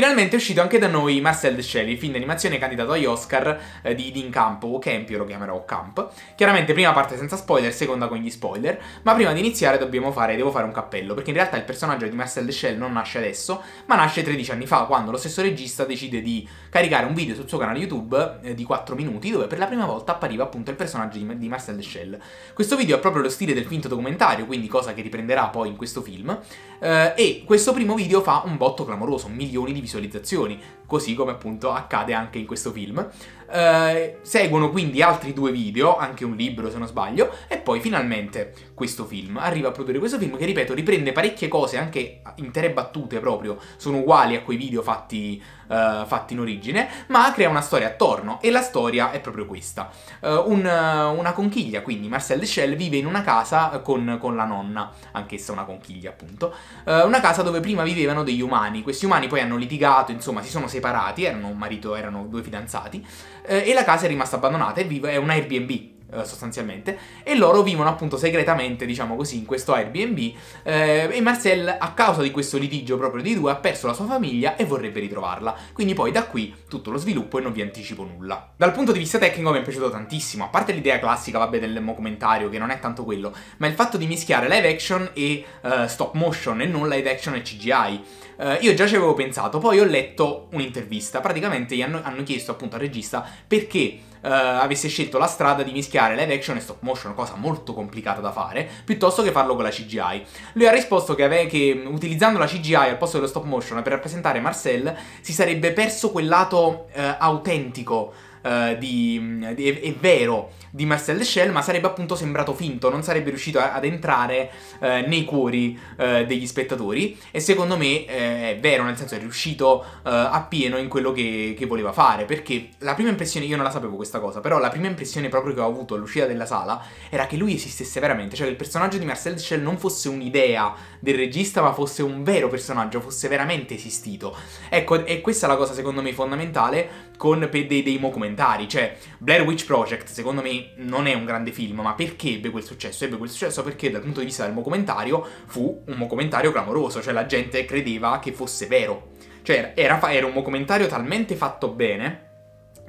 Finalmente è uscito anche da noi Marcel Descheli, film d'animazione candidato agli Oscar eh, di Dean Camp, o Camp, io lo chiamerò Camp. Chiaramente prima parte senza spoiler, seconda con gli spoiler, ma prima di iniziare dobbiamo fare, devo fare un cappello, perché in realtà il personaggio di Marcel Descheli non nasce adesso, ma nasce 13 anni fa, quando lo stesso regista decide di caricare un video sul suo canale YouTube eh, di 4 minuti, dove per la prima volta appariva appunto il personaggio di, di Marcel Deschel. Questo video ha proprio lo stile del finto documentario, quindi cosa che riprenderà poi in questo film, eh, e questo primo video fa un botto clamoroso, milioni di visioni visualizzazioni, così come appunto accade anche in questo film. Eh, seguono quindi altri due video, anche un libro se non sbaglio, e poi finalmente questo film. Arriva a produrre questo film che, ripeto, riprende parecchie cose, anche intere battute proprio, sono uguali a quei video fatti, eh, fatti in origine, ma crea una storia attorno, e la storia è proprio questa. Eh, un, una conchiglia, quindi Marcel Deschel vive in una casa con, con la nonna, anch'essa una conchiglia appunto, eh, una casa dove prima vivevano degli umani, questi umani poi hanno litigato, insomma si sono separati, separati, erano un marito, erano due fidanzati, eh, e la casa è rimasta abbandonata e vive, è un Airbnb, eh, sostanzialmente, e loro vivono appunto segretamente, diciamo così, in questo Airbnb eh, e Marcel a causa di questo litigio proprio dei due ha perso la sua famiglia e vorrebbe ritrovarla, quindi poi da qui tutto lo sviluppo e non vi anticipo nulla. Dal punto di vista tecnico mi è piaciuto tantissimo, a parte l'idea classica, vabbè, del documentario che non è tanto quello, ma il fatto di mischiare live action e uh, stop motion e non live action e CGI. Uh, eh, io già ci avevo pensato, poi ho letto un'intervista, praticamente gli hanno, hanno chiesto appunto al regista perché eh, avesse scelto la strada di mischiare live action e stop motion, cosa molto complicata da fare, piuttosto che farlo con la CGI. Lui ha risposto che, ave- che mm, utilizzando la CGI al posto dello stop motion per rappresentare Marcel si sarebbe perso quel lato eh, autentico eh, di, di è, è, vero di Marcel Shell, ma sarebbe appunto sembrato finto, non sarebbe riuscito a, ad entrare eh, nei cuori eh, degli spettatori e secondo me eh, è vero, nel senso è riuscito a pieno in quello che, che voleva fare, perché la prima impressione, io non la sapevo questa cosa, però la prima impressione proprio che ho avuto all'uscita della sala era che lui esistesse veramente, cioè che il personaggio di Marcel Shell non fosse un'idea del regista, ma fosse un vero personaggio, fosse veramente esistito. Ecco, e questa è la cosa secondo me fondamentale con dei, dei mockumentari, cioè Blair Witch Project secondo me non è un grande film, ma perché ebbe quel successo? Ebbe quel successo perché dal punto di vista del mockumentario fu un mockumentario clamoroso, cioè la gente credeva che fosse vero, cioè era, era un mockumentario talmente fatto bene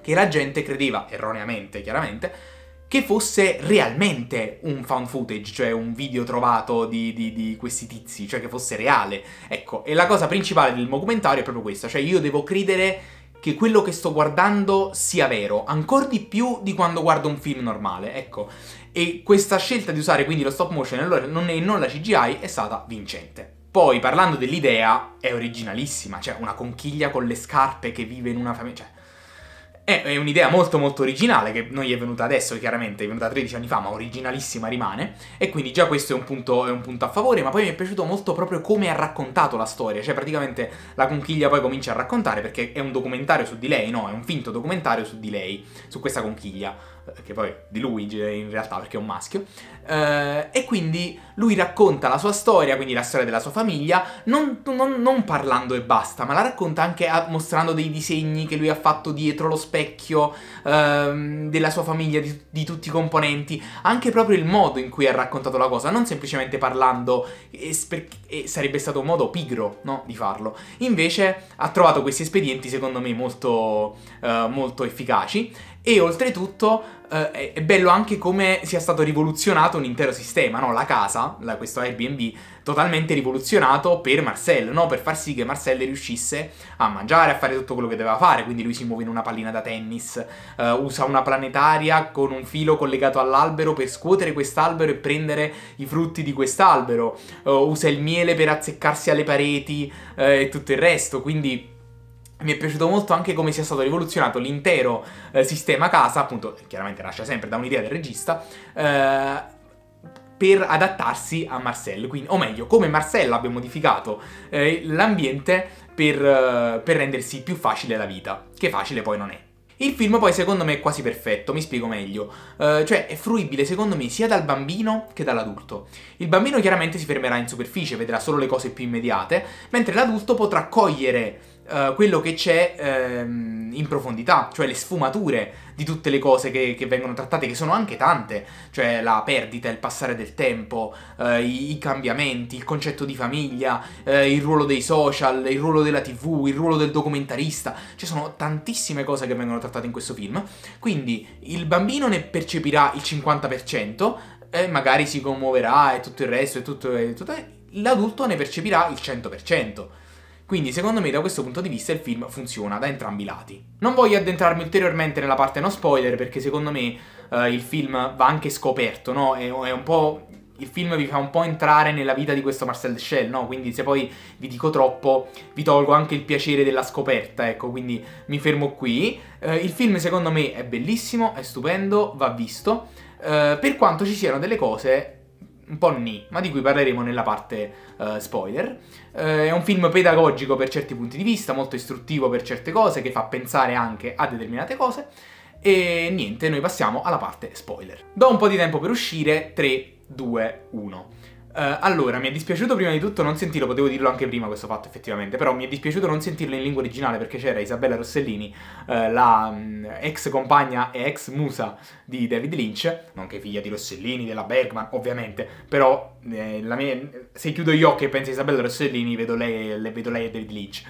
che la gente credeva, erroneamente chiaramente, che fosse realmente un found footage, cioè un video trovato di, di, di, questi tizi, cioè che fosse reale. Ecco, e la cosa principale del documentario è proprio questa, cioè io devo credere che quello che sto guardando sia vero, ancora di più di quando guardo un film normale, ecco. E questa scelta di usare quindi lo stop motion e non la CGI è stata vincente. Poi, parlando dell'idea, è originalissima, cioè una conchiglia con le scarpe che vive in una famiglia... Cioè, è, è un'idea molto molto originale che non gli è venuta adesso, chiaramente, è venuta 13 anni fa, ma originalissima rimane. E quindi già questo è un punto, è un punto a favore, ma poi mi è piaciuto molto proprio come ha raccontato la storia. Cioè praticamente la conchiglia poi comincia a raccontare perché è un documentario su di lei, no? È un finto documentario su di lei, su questa conchiglia che poi di Luigi in realtà perché è un maschio, eh, e quindi lui racconta la sua storia, quindi la storia della sua famiglia, non, non, non parlando e basta, ma la racconta anche a, mostrando dei disegni che lui ha fatto dietro lo specchio eh, della sua famiglia, di, di, tutti i componenti, anche proprio il modo in cui ha raccontato la cosa, non semplicemente parlando, e, e sarebbe stato un modo pigro no, di farlo. Invece ha trovato questi espedienti secondo me molto, eh, molto efficaci e oltretutto Uh, è, bello anche come sia stato rivoluzionato un intero sistema, no? La casa, la, questo Airbnb, totalmente rivoluzionato per Marcel, no? Per far sì che Marcel riuscisse a mangiare, a fare tutto quello che doveva fare, quindi lui si muove in una pallina da tennis, uh, usa una planetaria con un filo collegato all'albero per scuotere quest'albero e prendere i frutti di quest'albero, uh, usa il miele per azzeccarsi alle pareti e tutto il resto, quindi mi è piaciuto molto anche come sia stato rivoluzionato l'intero eh, sistema casa, appunto, chiaramente lascia sempre da un'idea del regista, eh, per adattarsi a Marcel, quindi, o meglio, come Marcel abbia modificato eh, l'ambiente per, eh, per rendersi più facile la vita, che facile poi non è. Il film poi secondo me è quasi perfetto, mi spiego meglio, uh, cioè è fruibile secondo me sia dal bambino che dall'adulto. Il bambino chiaramente si fermerà in superficie, vedrà solo le cose più immediate, mentre l'adulto potrà cogliere eh, quello che c'è ehm, in profondità, cioè le sfumature di tutte le cose che, che, vengono trattate, che sono anche tante, cioè la perdita, il passare del tempo, eh, i, i, cambiamenti, il concetto di famiglia, eh, il ruolo dei social, il ruolo della tv, il ruolo del documentarista, ci cioè, sono tantissime cose che vengono trattate in questo film, quindi il bambino ne percepirà il 50%, e eh, magari si commuoverà e tutto il resto e tutto, tutto l'adulto ne percepirà il 100%. Quindi secondo me da questo punto di vista il film funziona da entrambi i lati. Non voglio addentrarmi ulteriormente nella parte no spoiler perché secondo me eh, il film va anche scoperto, no? È, è un po'... Il film vi fa un po' entrare nella vita di questo Marcel Shell, no? Quindi se poi vi dico troppo vi tolgo anche il piacere della scoperta, ecco, quindi mi fermo qui. Eh, il film secondo me è bellissimo, è stupendo, va visto. Eh, per quanto ci siano delle cose un po' ni, ma di cui parleremo nella parte uh, spoiler. Uh, è un film pedagogico per certi punti di vista, molto istruttivo per certe cose, che fa pensare anche a determinate cose. E niente, noi passiamo alla parte spoiler. Do un po' di tempo per uscire, 3, 2, 1. Uh, allora, mi è dispiaciuto prima di tutto non sentirlo, potevo dirlo anche prima questo fatto effettivamente, però mi è dispiaciuto non sentirlo in lingua originale perché c'era Isabella Rossellini, uh, la um, ex compagna e ex musa di David Lynch, nonché figlia di Rossellini, della Bergman ovviamente, però eh, mia, se chiudo gli occhi e penso a Isabella Rossellini vedo lei, le, vedo lei e David Lynch.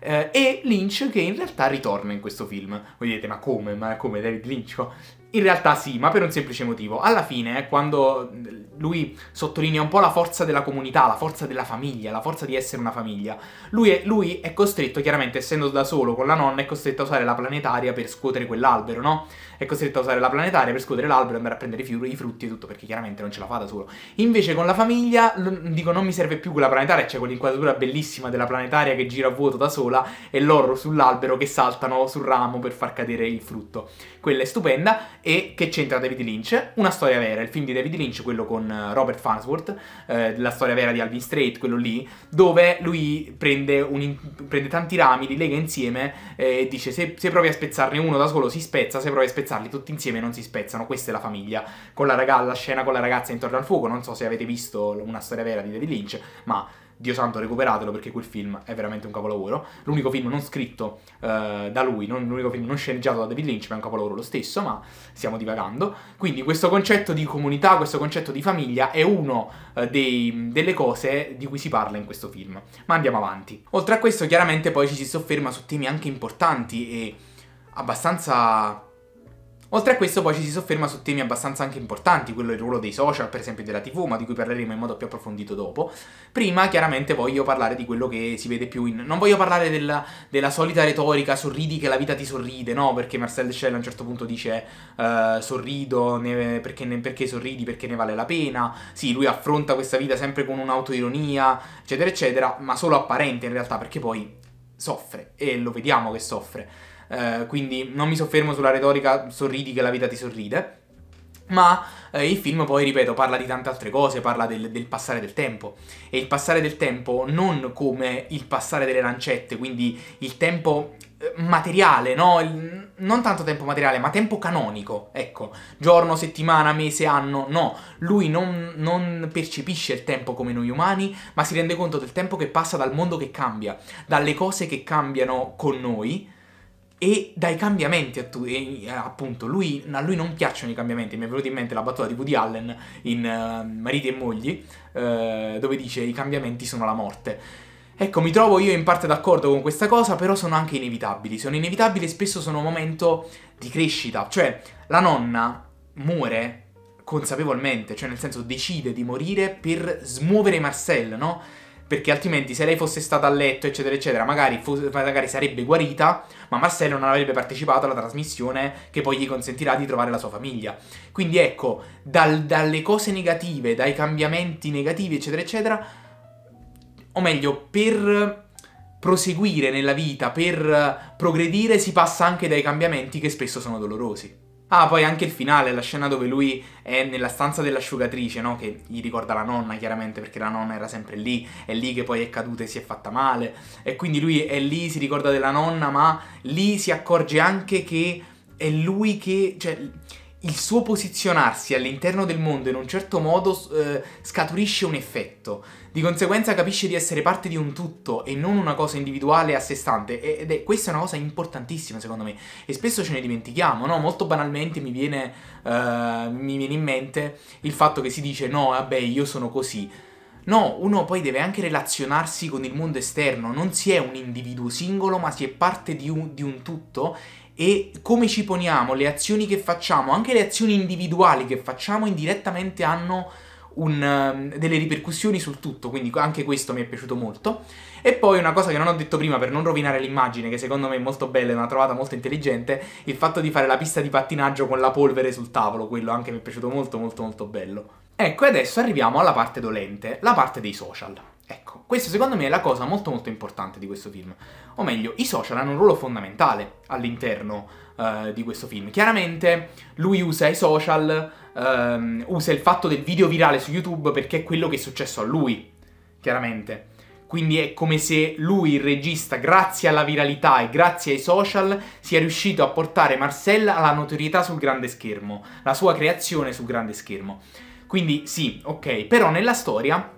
Uh, e Lynch che in realtà ritorna in questo film. Voi direte, ma come? Ma come David Lynch? Oh? In realtà sì, ma per un semplice motivo. Alla fine, eh, quando lui sottolinea un po' la forza della comunità, la forza della famiglia, la forza di essere una famiglia, lui è, lui è, costretto, chiaramente essendo da solo con la nonna, è costretto a usare la planetaria per scuotere quell'albero, no? È costretto a usare la planetaria per scuotere l'albero, e andare a prendere i, fiori, i frutti e tutto, perché chiaramente non ce la fa da solo. Invece con la famiglia, dico, non mi serve più quella planetaria, c'è cioè quell'inquadratura bellissima della planetaria che gira a vuoto da sola e loro sull'albero che saltano sul ramo per far cadere il frutto. Quella è stupenda e che c'entra David Lynch, una storia vera, il film di David Lynch, quello con eh, Robert Farnsworth, eh, la storia vera di Alvin Strait, quello lì, dove lui prende, un, prende tanti rami, li lega insieme eh, e dice se, se, provi a spezzarne uno da solo si spezza, se provi a spezzarli tutti insieme non si spezzano, questa è la famiglia, con la, raga- la scena con la ragazza intorno al fuoco, non so se avete visto una storia vera di David Lynch, ma Dio santo recuperatelo perché quel film è veramente un capolavoro. L'unico film non scritto eh, da lui, non, l'unico film non sceneggiato da David Lynch, ma è un capolavoro lo stesso, ma stiamo divagando. Quindi questo concetto di comunità, questo concetto di famiglia è uno eh, dei, delle cose di cui si parla in questo film. Ma andiamo avanti. Oltre a questo chiaramente poi ci si sofferma su temi anche importanti e abbastanza Oltre a questo poi ci si sofferma su temi abbastanza anche importanti, quello del ruolo dei social, per esempio della TV, ma di cui parleremo in modo più approfondito dopo. Prima chiaramente voglio parlare di quello che si vede più in... Non voglio parlare della, della solita retorica sorridi che la vita ti sorride, no? Perché Marcel Deschel a un certo punto dice uh, sorrido ne... Perché, ne... perché sorridi, perché ne vale la pena. Sì, lui affronta questa vita sempre con un'autoironia, eccetera, eccetera, ma solo apparente in realtà, perché poi soffre e lo vediamo che soffre. Eh, quindi non mi soffermo sulla retorica sorridi che la vita ti sorride, ma eh, il film poi, ripeto, parla di tante altre cose, parla del, del, passare del tempo. E il passare del tempo non come il passare delle lancette, quindi il tempo eh, materiale, no? Il, non tanto tempo materiale, ma tempo canonico, ecco. Giorno, settimana, mese, anno, no. Lui non, non percepisce il tempo come noi umani, ma si rende conto del tempo che passa dal mondo che cambia, dalle cose che cambiano con noi, e dai cambiamenti eh, appunto lui, a lui non piacciono i cambiamenti mi è venuta in mente la battuta di Woody Allen in uh, Mariti e Mogli uh, dove dice i cambiamenti sono la morte ecco mi trovo io in parte d'accordo con questa cosa però sono anche inevitabili sono inevitabili e spesso sono un momento di crescita cioè la nonna muore consapevolmente cioè nel senso decide di morire per smuovere Marcel no? perché altrimenti se lei fosse stata a letto, eccetera, eccetera, magari, magari, sarebbe guarita, ma Marcello non avrebbe partecipato alla trasmissione che poi gli consentirà di trovare la sua famiglia. Quindi ecco, dal, dalle cose negative, dai cambiamenti negativi, eccetera, eccetera, o meglio, per proseguire nella vita, per progredire, si passa anche dai cambiamenti che spesso sono dolorosi. Ah, poi anche il finale, la scena dove lui è nella stanza dell'asciugatrice, no? Che gli ricorda la nonna, chiaramente, perché la nonna era sempre lì, è lì che poi è caduta e si è fatta male. E quindi lui è lì, si ricorda della nonna, ma lì si accorge anche che è lui che... Cioè, il suo posizionarsi all'interno del mondo in un certo modo eh, scaturisce un effetto. Di conseguenza capisce di essere parte di un tutto e non una cosa individuale a sé stante. Ed è questa è una cosa importantissima, secondo me. E spesso ce ne dimentichiamo, no? Molto banalmente mi viene, eh, mi viene in mente il fatto che si dice: no, vabbè, io sono così. No, uno poi deve anche relazionarsi con il mondo esterno, non si è un individuo singolo, ma si è parte di un, di un tutto e come ci poniamo, le azioni che facciamo, anche le azioni individuali che facciamo indirettamente hanno un, ehm, delle ripercussioni sul tutto, quindi anche questo mi è piaciuto molto. E poi una cosa che non ho detto prima per non rovinare l'immagine, che secondo me è molto bella, e una trovata molto intelligente, il fatto di fare la pista di pattinaggio con la polvere sul tavolo, quello anche mi è piaciuto molto molto molto bello. Ecco, adesso arriviamo alla parte dolente, la parte dei social. Ecco, questa secondo me è la cosa molto molto importante di questo film. O meglio, i social hanno un ruolo fondamentale all'interno uh, di questo film. Chiaramente lui usa i social, uh, usa il fatto del video virale su YouTube perché è quello che è successo a lui, chiaramente. Quindi è come se lui, il regista, grazie alla viralità e grazie ai social, sia riuscito a portare Marcel alla notorietà sul grande schermo, la sua creazione sul grande schermo. Quindi sì, ok, però nella storia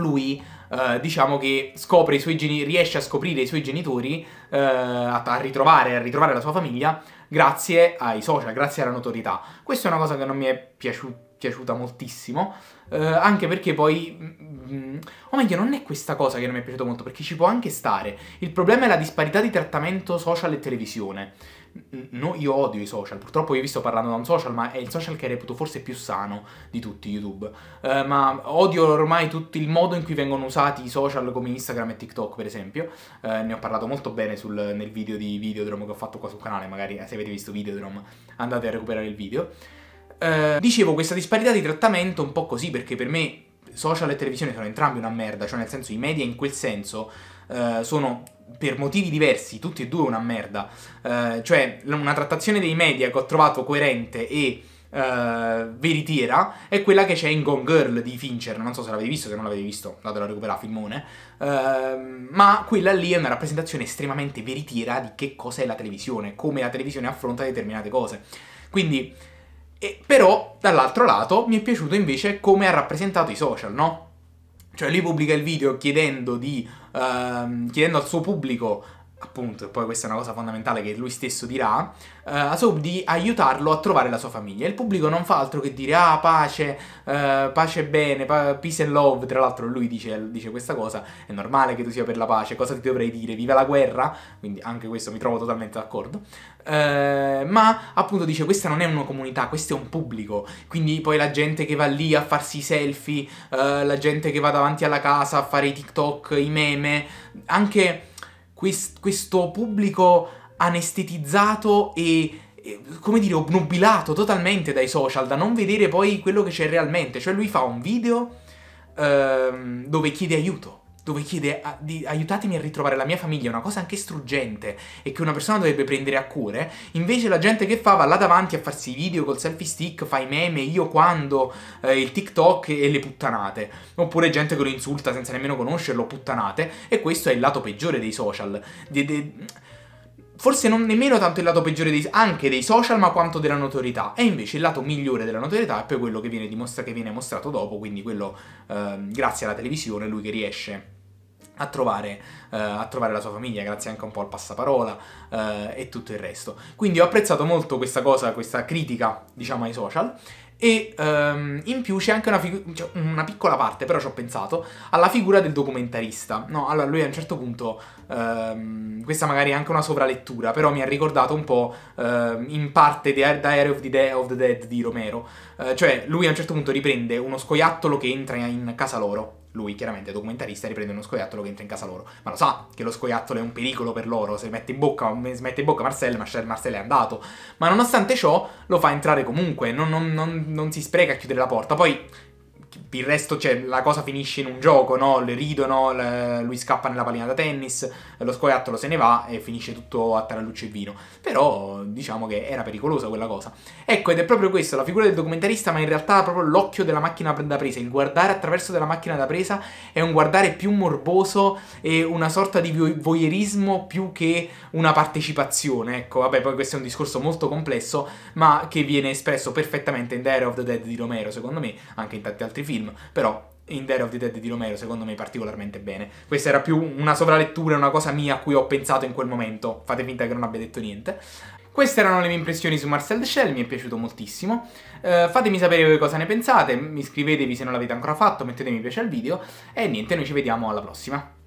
lui eh, diciamo che scopre i suoi geni- riesce a scoprire i suoi genitori, eh, a, ritrovare, a ritrovare la sua famiglia grazie ai social, grazie alla notorietà. Questa è una cosa che non mi è piaciuta piaciuta moltissimo, eh, anche perché poi... Mm, mm, o meglio, non è questa cosa che non mi è piaciuta molto, perché ci può anche stare. Il problema è la disparità di trattamento social e televisione. No, io odio i social, purtroppo io vi sto parlando da un social, ma è il social che reputo forse più sano di tutti YouTube. Eh, ma odio ormai tutto il modo in cui vengono usati i social come Instagram e TikTok, per esempio. Eh, ne ho parlato molto bene sul, nel video di Videodrome che ho fatto qua sul canale, magari eh, se avete visto Videodrome andate a recuperare il video. Eh, dicevo questa disparità di trattamento un po' così perché per me social e televisione sono entrambi una merda, cioè nel senso i media in quel senso eh, sono per motivi diversi tutti e due una merda, eh, cioè una trattazione dei media che ho trovato coerente e Uh, veritiera è quella che c'è in Gone Girl di Fincher. Non so se l'avete visto, se non l'avete visto, datelo a recuperare filmone. Uh, ma quella lì è una rappresentazione estremamente veritiera di che cos'è la televisione, come la televisione affronta determinate cose. Quindi e, però, dall'altro lato, mi è piaciuto invece come ha rappresentato i social, no? Cioè lui pubblica il video chiedendo, di, uh, chiedendo al suo pubblico appunto, e poi questa è una cosa fondamentale che lui stesso dirà, eh, a Sob di aiutarlo a trovare la sua famiglia. Il pubblico non fa altro che dire, ah, pace, eh, pace bene, pa- peace and love, tra l'altro lui dice, dice, questa cosa, è normale che tu sia per la pace, cosa ti dovrei dire, viva la guerra, quindi anche questo mi trovo totalmente d'accordo, eh, ma appunto dice, questa non è una comunità, questo è un pubblico, quindi poi la gente che va lì a farsi i selfie, eh, la gente che va davanti alla casa a fare i TikTok, i meme, anche quest- questo pubblico anestetizzato e come dire, obnubilato totalmente dai social, da non vedere poi quello che c'è realmente. Cioè lui fa un video ehm, dove chiede aiuto dove chiede a, di aiutatemi a ritrovare la mia famiglia, una cosa anche struggente e che una persona dovrebbe prendere a cuore, invece la gente che fa va là davanti a farsi i video col selfie stick, fa i meme, io quando, eh, il TikTok e le puttanate, oppure gente che lo insulta senza nemmeno conoscerlo, puttanate, e questo è il lato peggiore dei social. De, de, forse non nemmeno tanto il lato peggiore dei, anche dei social, ma quanto della notorietà. E invece il lato migliore della notorietà è poi quello che viene, dimostra, che viene mostrato dopo, quindi quello eh, grazie alla televisione, lui che riesce a trovare, uh, a trovare, la sua famiglia, grazie anche un po' al passaparola uh, e tutto il resto. Quindi ho apprezzato molto questa cosa, questa critica, diciamo, ai social. E um, in più c'è anche una, cioè, una, piccola parte, però ci ho pensato, alla figura del documentarista. No, allora lui a un certo punto, um, questa magari è anche una sovralettura, però mi ha ricordato un po' uh, in parte The Diary of the, Day of the Dead di Romero. Uh, cioè lui a un certo punto riprende uno scoiattolo che entra in casa loro, lui chiaramente documentarista riprende uno scoiattolo che entra in casa loro. Ma lo sa che lo scoiattolo è un pericolo per loro, se mette in bocca, mette in bocca Marcel, Marcel è andato. Ma nonostante ciò lo fa entrare comunque, non, non, non, non si spreca a chiudere la porta. Poi il resto, cioè, la cosa finisce in un gioco, no? Le ridono, le... lui scappa nella pallina da tennis, lo scoiattolo se ne va e finisce tutto a taralluccio e vino. Però, diciamo che era pericolosa quella cosa. Ecco, ed è proprio questo, la figura del documentarista, ma in realtà proprio l'occhio della macchina da presa, il guardare attraverso della macchina da presa è un guardare più morboso e una sorta di voyeurismo più che una partecipazione. Ecco, vabbè, poi questo è un discorso molto complesso, ma che viene espresso perfettamente in Dare of the Dead di Romero, secondo me, anche in tanti altri film film, però in The Dare of the Dead di Romero secondo me particolarmente bene. Questa era più una sovralettura, una cosa mia a cui ho pensato in quel momento, fate finta che non abbia detto niente. Queste erano le mie impressioni su Marcel The Shell, mi è piaciuto moltissimo. Eh, fatemi sapere voi cosa ne pensate, iscrivetevi se non l'avete ancora fatto, mettete mi piace al video e niente, noi ci vediamo alla prossima.